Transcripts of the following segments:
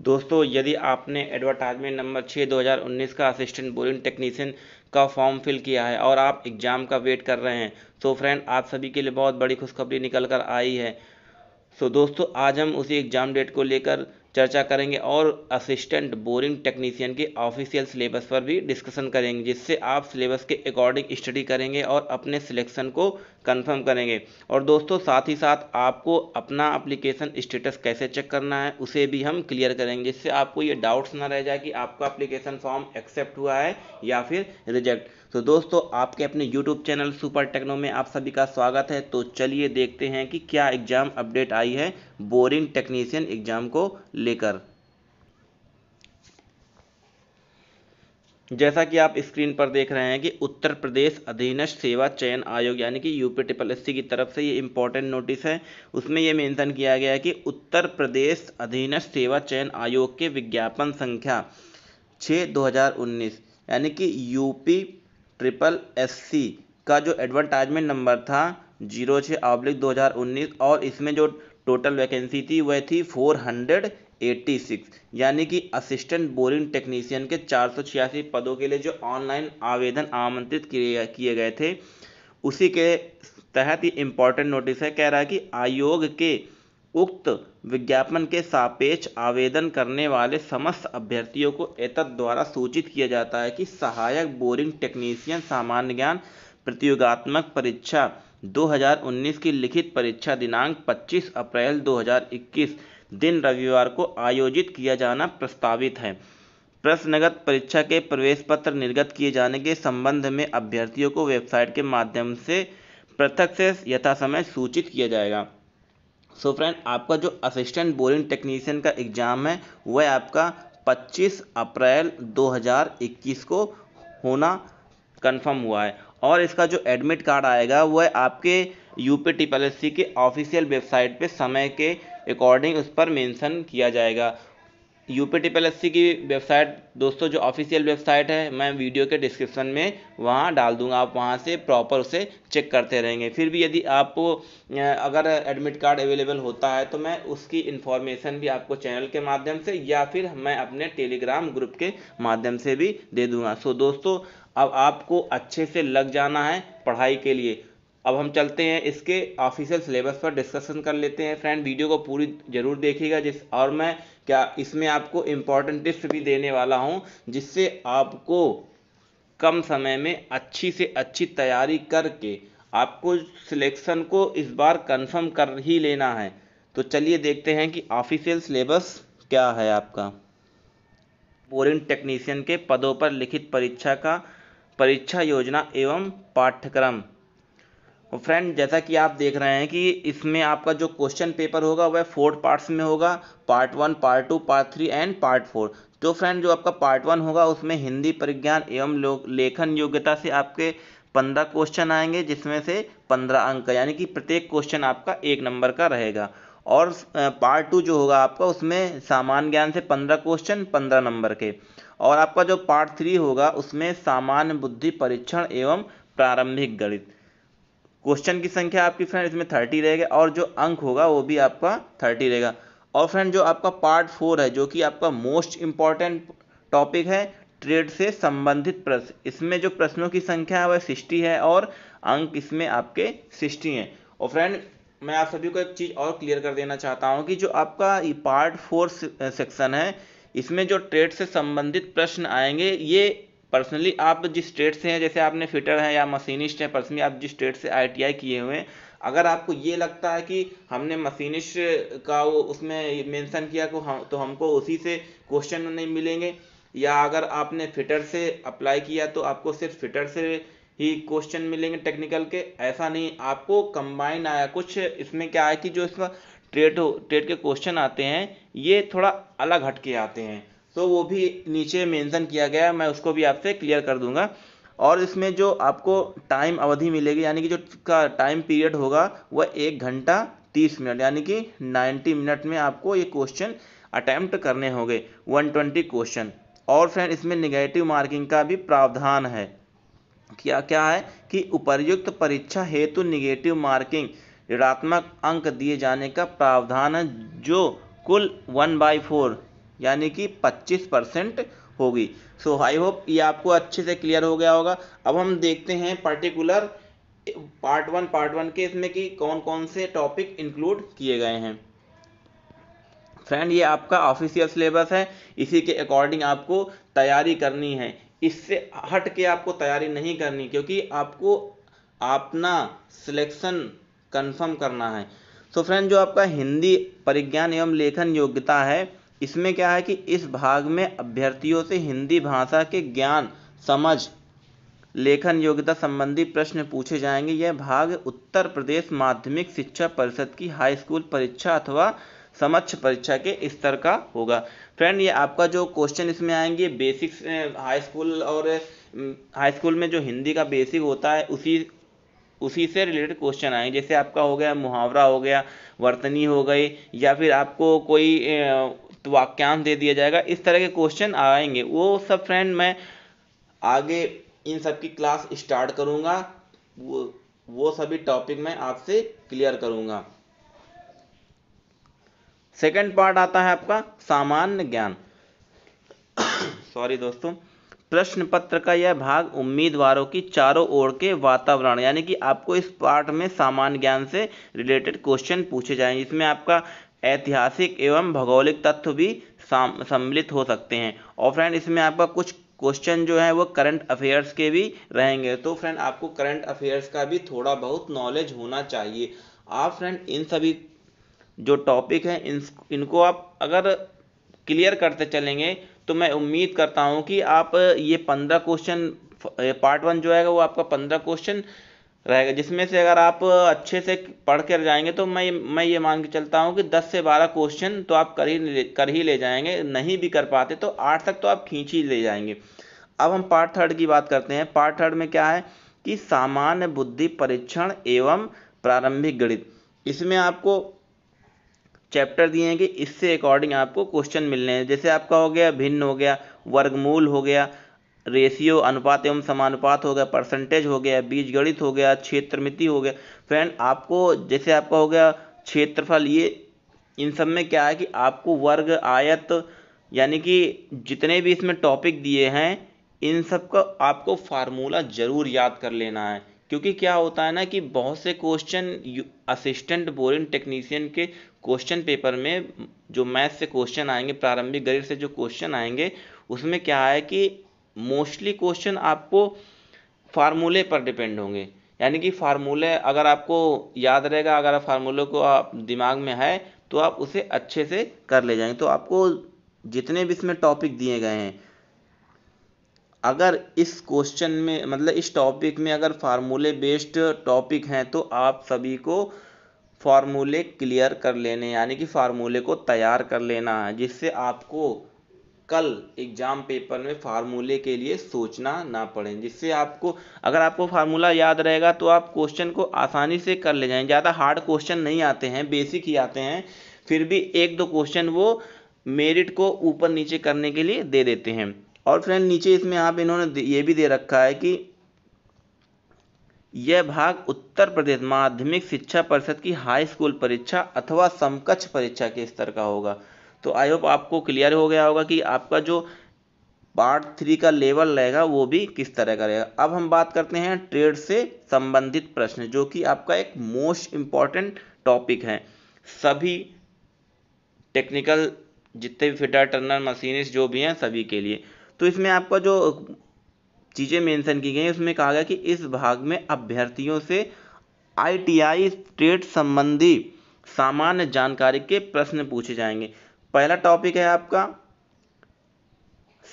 दोस्तों यदि आपने एडवर्टाइजमेंट नंबर छः 2019 का असिस्टेंट बोरिंग टेक्नीशियन का फॉर्म फिल किया है और आप एग्ज़ाम का वेट कर रहे हैं तो फ्रेंड आप सभी के लिए बहुत बड़ी खुशखबरी निकल कर आई है सो दोस्तों आज हम उसी एग्ज़ाम डेट को लेकर चर्चा करेंगे और असिस्टेंट बोरिंग टेक्नीशियन के ऑफिशियल सिलेबस पर भी डिस्कशन करेंगे जिससे आप सिलेबस के अकॉर्डिंग स्टडी करेंगे और अपने सिलेक्शन को कंफर्म करेंगे और दोस्तों साथ ही साथ आपको अपना एप्लीकेशन स्टेटस कैसे चेक करना है उसे भी हम क्लियर करेंगे जिससे आपको ये डाउट्स ना रह जाए कि आपका एप्लीकेशन फॉर्म एक्सेप्ट हुआ है या फिर रिजेक्ट तो दोस्तों आपके अपने YouTube चैनल सुपर टेक्नो में आप सभी का स्वागत है तो चलिए देखते हैं कि क्या एग्ज़ाम अपडेट आई है बोरिंग टेक्नीशियन एग्ज़ाम को लेकर जैसा कि आप स्क्रीन पर देख रहे हैं कि उत्तर प्रदेश अधीनस्थ सेवा चयन आयोग यानी कि यूपी ट्रिपल एस की तरफ से ये इम्पोर्टेंट नोटिस है उसमें यह मेंशन किया गया है कि उत्तर प्रदेश अधीनस्थ सेवा चयन आयोग के विज्ञापन संख्या छः दो यानी कि यूपी ट्रिपल एस सी का जो एडवर्टाइजमेंट नंबर था जीरो छः ऑब्लिक दो हज़ार उन्नीस और इसमें जो टोटल वैकेंसी थी वह थी फोर हंड्रेड एट्टी सिक्स यानी कि असिस्टेंट बोरिंग टेक्नीशियन के चार सौ छियासी पदों के लिए जो ऑनलाइन आवेदन आमंत्रित किए किए गए थे उसी के तहत ही इम्पॉर्टेंट नोटिस है कह रहा है कि आयोग के उक्त विज्ञापन के सापेक्ष आवेदन करने वाले समस्त अभ्यर्थियों को एतद द्वारा सूचित किया जाता है कि सहायक बोरिंग टेक्नीशियन सामान्य ज्ञान प्रतियोगात्मक परीक्षा 2019 की लिखित परीक्षा दिनांक 25 अप्रैल 2021 दिन रविवार को आयोजित किया जाना प्रस्तावित है प्रश्नगत परीक्षा के प्रवेश पत्र निर्गत किए जाने के संबंध में अभ्यर्थियों को वेबसाइट के माध्यम से पृथक से यथासमय सूचित किया जाएगा सो so फ्रेंड आपका जो असिस्टेंट बोरिंग टेक्नीशियन का एग्ज़ाम है वह आपका 25 अप्रैल 2021 को होना कंफर्म हुआ है और इसका जो एडमिट कार्ड आएगा वह आपके यू पी टी के ऑफिशियल वेबसाइट पे समय के अकॉर्डिंग उस पर मेंशन किया जाएगा यू पी टी की वेबसाइट दोस्तों जो ऑफिशियल वेबसाइट है मैं वीडियो के डिस्क्रिप्शन में वहाँ डाल दूंगा आप वहाँ से प्रॉपर उसे चेक करते रहेंगे फिर भी यदि आपको अगर एडमिट कार्ड अवेलेबल होता है तो मैं उसकी इन्फॉर्मेशन भी आपको चैनल के माध्यम से या फिर मैं अपने टेलीग्राम ग्रुप के माध्यम से भी दे दूँगा सो दोस्तों अब आपको अच्छे से लग जाना है पढ़ाई के लिए अब हम चलते हैं इसके ऑफिशियल सिलेबस पर डिस्कशन कर लेते हैं फ्रेंड वीडियो को पूरी जरूर देखिएगा जिस और मैं क्या इसमें आपको इम्पॉर्टेंट टिप्स भी देने वाला हूं जिससे आपको कम समय में अच्छी से अच्छी तैयारी करके आपको सिलेक्शन को इस बार कंफर्म कर ही लेना है तो चलिए देखते हैं कि ऑफिशियल सिलेबस क्या है आपका बोरिंग टेक्नीशियन के पदों पर लिखित परीक्षा का परीक्षा योजना एवं पाठ्यक्रम और फ्रेंड जैसा कि आप देख रहे हैं कि इसमें आपका जो क्वेश्चन पेपर होगा वह फोर पार्ट्स में होगा part one part two part three and part four तो फ्रेंड जो आपका पार्ट वन होगा उसमें हिंदी परिज्ञान एवं लेखन योग्यता से आपके पंद्रह क्वेश्चन आएंगे जिसमें से पंद्रह अंक यानी कि प्रत्येक क्वेश्चन आपका एक नंबर का रहेगा और पार्ट टू जो होगा आपका उसमें सामान्य ज्ञान से पंद्रह क्वेश्चन पंद्रह नंबर के और आपका जो पार्ट थ्री होगा उसमें सामान्य बुद्धि परीक्षण एवं प्रारंभिक गणित क्वेश्चन की संख्या आपकी फ्रेंड इसमें थर्टी रहेगा और जो अंक होगा वो भी आपका थर्टी रहेगा और फ्रेंड जो आपका पार्ट फोर है जो कि आपका मोस्ट इम्पॉर्टेंट टॉपिक है ट्रेड से संबंधित प्रश्न इसमें जो प्रश्नों की संख्या है वह सिक्सटी है और अंक इसमें आपके सिक्सटी हैं और फ्रेंड मैं आप सभी को एक चीज़ और क्लियर कर देना चाहता हूँ कि जो आपका पार्ट फोर सेक्शन है इसमें जो ट्रेड से संबंधित प्रश्न आएंगे ये पर्सनली आप जिस स्टेट से हैं जैसे आपने फिटर हैं या मशीनिस्ट हैं पर्सनली आप जिस स्टेट से आई किए हुए हैं अगर आपको ये लगता है कि हमने मशीनिस्ट का वो उसमें मेंशन किया को तो हम तो हमको उसी से क्वेश्चन नहीं मिलेंगे या अगर आपने फिटर से अप्लाई किया तो आपको सिर्फ फिटर से ही क्वेश्चन मिलेंगे टेक्निकल के ऐसा नहीं आपको कंबाइन आया कुछ इसमें क्या है कि जो इसका ट्रेड हो ट्रेड के क्वेश्चन आते हैं ये थोड़ा अलग हटके आते हैं सो तो वो भी नीचे मेंशन किया गया है मैं उसको भी आपसे क्लियर कर दूंगा और इसमें जो आपको टाइम अवधि मिलेगी यानी कि जो का टाइम पीरियड होगा वह एक घंटा तीस मिनट यानी कि नाइन्टी मिनट में आपको ये क्वेश्चन अटैम्प्ट करने होंगे वन ट्वेंटी क्वेश्चन और फ्रेंड इसमें निगेटिव मार्किंग का भी प्रावधान है क्या क्या है कि उपर्युक्त परीक्षा हेतु निगेटिव मार्किंग ऋणात्मक अंक दिए जाने का प्रावधान है जो कुल वन बाई फोर यानी कि 25 परसेंट होगी सो आई होप ये आपको अच्छे से क्लियर हो गया होगा अब हम देखते हैं particular part one part one के इसमें कि कौन कौन से टॉपिक इंक्लूड किए गए हैं फ्रेंड ये आपका ऑफिशियल सिलेबस है इसी के अकॉर्डिंग आपको तैयारी करनी है इससे हट के आपको तैयारी नहीं करनी क्योंकि आपको अपना सिलेक्शन कंफर्म करना है सो so फ्रेंड जो आपका हिंदी परिज्ञान एवं लेखन योग्यता है इसमें क्या है कि इस भाग में अभ्यर्थियों से हिंदी भाषा के ज्ञान समझ लेखन योग्यता संबंधी प्रश्न पूछे जाएंगे यह भाग उत्तर प्रदेश माध्यमिक शिक्षा परिषद की हाई स्कूल परीक्षा अथवा समक्ष परीक्षा के स्तर का होगा फ्रेंड ये आपका जो क्वेश्चन इसमें आएंगे बेसिक्स हाई स्कूल और हाई स्कूल में जो हिंदी का बेसिक होता है उसी उसी से रिलेटेड क्वेश्चन आएंगे जैसे आपका हो गया मुहावरा हो गया वर्तनी हो गई या फिर आपको कोई तो वाक्यांश दे दिया जाएगा इस तरह के क्वेश्चन आएंगे वो सब फ्रेंड मैं आगे इन सब की क्लास स्टार्ट करूंगा वो वो सभी टॉपिक मैं आपसे क्लियर करूंगा सेकंड पार्ट आता है आपका सामान्य ज्ञान सॉरी दोस्तों प्रश्न पत्र का यह भाग उम्मीदवारों की चारों ओर के वातावरण यानी कि आपको इस पार्ट में सामान्य ज्ञान से रिलेटेड क्वेश्चन पूछे जाएंगे जिसमें आपका ऐतिहासिक एवं भौगोलिक तथ्य भी सम्मिलित हो सकते हैं और फ्रेंड इसमें आपका कुछ क्वेश्चन जो है वो करंट अफेयर्स के भी रहेंगे तो फ्रेंड आपको करंट अफेयर्स का भी थोड़ा बहुत नॉलेज होना चाहिए आप फ्रेंड इन सभी जो टॉपिक हैं इन इनको आप अगर क्लियर करते चलेंगे तो मैं उम्मीद करता हूँ कि आप ये पंद्रह क्वेश्चन पार्ट वन जो है वो आपका पंद्रह क्वेश्चन रहेगा जिसमें से अगर आप अच्छे से पढ़ कर जाएंगे तो मैं मैं ये मान के चलता हूँ कि 10 से 12 क्वेश्चन तो आप कर ही कर ही ले जाएंगे नहीं भी कर पाते तो आठ तक तो आप खींच ही ले जाएंगे अब हम पार्ट थर्ड की बात करते हैं पार्ट थर्ड में क्या है कि सामान्य बुद्धि परीक्षण एवं प्रारंभिक गणित इसमें आपको चैप्टर दिए हैं कि इससे अकॉर्डिंग आपको क्वेश्चन मिलने हैं जैसे आपका हो गया भिन्न हो गया वर्गमूल हो गया रेशियो अनुपात एवं समानुपात हो गया परसेंटेज हो गया बीज गणित हो गया क्षेत्र मिति हो गया फ्रेंड आपको जैसे आपका हो गया क्षेत्रफल ये इन सब में क्या है कि आपको वर्ग आयत यानी कि जितने भी इसमें टॉपिक दिए हैं इन सब का आपको फार्मूला ज़रूर याद कर लेना है क्योंकि क्या होता है ना कि बहुत से क्वेश्चन असिस्टेंट बोरिंग टेक्नीशियन के क्वेश्चन पेपर में जो मैथ से क्वेश्चन आएंगे प्रारंभिक गणित से जो क्वेश्चन आएंगे उसमें क्या है कि मोस्टली क्वेश्चन आपको फार्मूले पर डिपेंड होंगे यानी कि फार्मूले अगर आपको याद रहेगा अगर आप फार्मूले को आप दिमाग में है तो आप उसे अच्छे से कर ले जाएंगे तो आपको जितने भी इसमें टॉपिक दिए गए हैं अगर इस क्वेश्चन में मतलब इस टॉपिक में अगर फार्मूले बेस्ड टॉपिक हैं तो आप सभी को फार्मूले क्लियर कर लेने यानी कि फार्मूले को तैयार कर लेना है जिससे आपको कल एग्जाम पेपर में फार्मूले के लिए सोचना ना पड़े जिससे आपको अगर आपको फार्मूला याद रहेगा तो आप क्वेश्चन को आसानी से कर ले जाएं ज़्यादा हार्ड क्वेश्चन नहीं आते हैं बेसिक ही आते हैं फिर भी एक दो क्वेश्चन वो मेरिट को ऊपर नीचे करने के लिए दे देते हैं और फ्रेंड नीचे इसमें आप इन्होंने ये भी दे रखा है कि यह भाग उत्तर प्रदेश माध्यमिक शिक्षा परिषद की हाई स्कूल परीक्षा अथवा समकक्ष परीक्षा के स्तर का होगा तो आई होप आपको क्लियर हो गया होगा कि आपका जो पार्ट थ्री का लेवल रहेगा वो भी किस तरह का रहेगा अब हम बात करते हैं ट्रेड से संबंधित प्रश्न जो कि आपका एक मोस्ट इम्पॉर्टेंट टॉपिक है सभी टेक्निकल जितने भी फिटर टर्नर मशीनिस जो भी हैं सभी के लिए तो इसमें आपका जो चीज़ें मेंशन की गई हैं उसमें कहा गया कि इस भाग में अभ्यर्थियों से आईटीआई ट्रेड संबंधी सामान्य जानकारी के प्रश्न पूछे जाएंगे पहला टॉपिक है आपका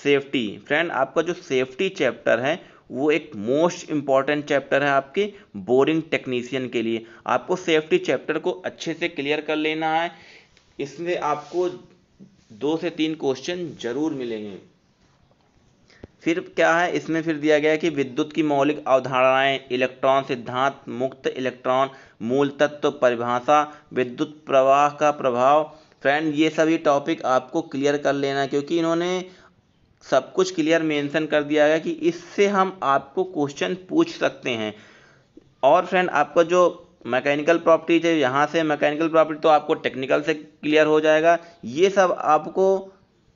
सेफ्टी फ्रेंड आपका जो सेफ्टी चैप्टर है वो एक मोस्ट इंपॉर्टेंट चैप्टर है आपके बोरिंग टेक्नीशियन के लिए आपको सेफ्टी चैप्टर को अच्छे से क्लियर कर लेना है इसमें आपको दो से तीन क्वेश्चन जरूर मिलेंगे फिर क्या है इसमें फिर दिया गया कि विद्युत की मौलिक अवधारणाएं इलेक्ट्रॉन सिद्धांत मुक्त इलेक्ट्रॉन मूल तत्व परिभाषा विद्युत प्रवाह का प्रभाव फ्रेंड ये सभी टॉपिक आपको क्लियर कर लेना क्योंकि इन्होंने सब कुछ क्लियर मेंशन कर दिया है कि इससे हम आपको क्वेश्चन पूछ सकते हैं और फ्रेंड आपका जो मैकेनिकल प्रॉपर्टीज है यहाँ से मैकेनिकल प्रॉपर्टी तो आपको टेक्निकल से क्लियर हो जाएगा ये सब आपको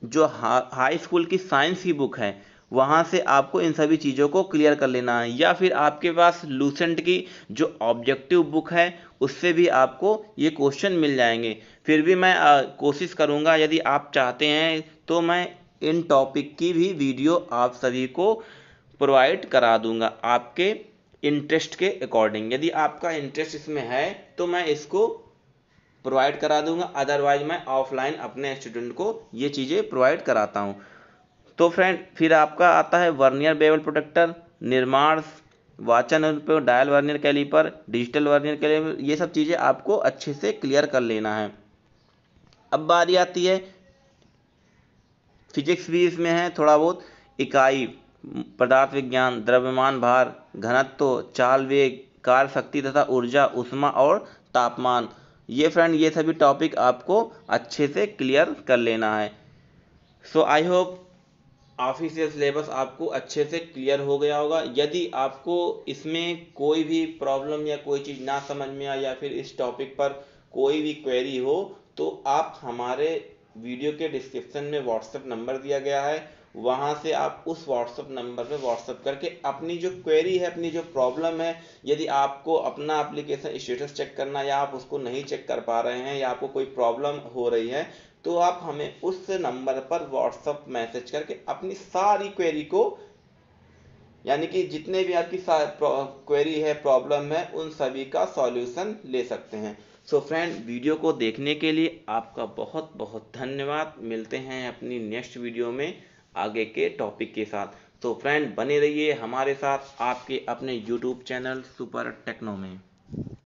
जो हा, हाई स्कूल की साइंस की बुक है वहाँ से आपको इन सभी चीज़ों को क्लियर कर लेना है या फिर आपके पास लूसेंट की जो ऑब्जेक्टिव बुक है उससे भी आपको ये क्वेश्चन मिल जाएंगे फिर भी मैं कोशिश करूँगा यदि आप चाहते हैं तो मैं इन टॉपिक की भी वीडियो आप सभी को प्रोवाइड करा दूँगा आपके इंटरेस्ट के अकॉर्डिंग यदि आपका इंटरेस्ट इसमें है तो मैं इसको प्रोवाइड करा दूंगा अदरवाइज मैं ऑफलाइन अपने स्टूडेंट को ये चीज़ें प्रोवाइड कराता हूँ तो फ्रेंड फिर आपका आता है वर्नियर बेवल प्रोटेक्टर निर्माण वाचन अनुपयोग dial vernier caliper digital vernier caliper ये सब चीज़ें आपको अच्छे से क्लियर कर लेना है अब बारी आती है फिजिक्स भी इसमें है थोड़ा बहुत इकाई पदार्थ विज्ञान द्रव्यमान भार घनत्व चाल वेग कार्य शक्ति तथा ऊर्जा उष्मा और तापमान ये फ्रेंड ये सभी टॉपिक आपको अच्छे से क्लियर कर लेना है so I hope official syllabus आपको अच्छे से क्लियर हो गया होगा यदि आपको इसमें कोई भी प्रॉब्लम या कोई चीज़ ना समझ में आए या फिर इस टॉपिक पर कोई भी क्वेरी हो तो आप हमारे वीडियो के डिस्क्रिप्शन में व्हाट्सएप नंबर दिया गया है वहाँ से आप उस व्हाट्सअप नंबर पे व्हाट्सएप करके अपनी जो क्वेरी है अपनी जो प्रॉब्लम है यदि आपको अपना एप्लीकेशन स्टेटस चेक करना या आप उसको नहीं चेक कर पा रहे हैं या आपको कोई प्रॉब्लम हो रही है तो आप हमें उस नंबर पर व्हाट्सअप मैसेज करके अपनी सारी क्वेरी को यानी कि जितने भी आपकी क्वेरी है प्रॉब्लम है उन सभी का सॉल्यूशन ले सकते हैं सो so फ्रेंड वीडियो को देखने के लिए आपका बहुत बहुत धन्यवाद मिलते हैं अपनी नेक्स्ट वीडियो में आगे के टॉपिक के साथ तो so फ्रेंड बने रहिए हमारे साथ आपके अपने यूट्यूब चैनल सुपर टेक्नो में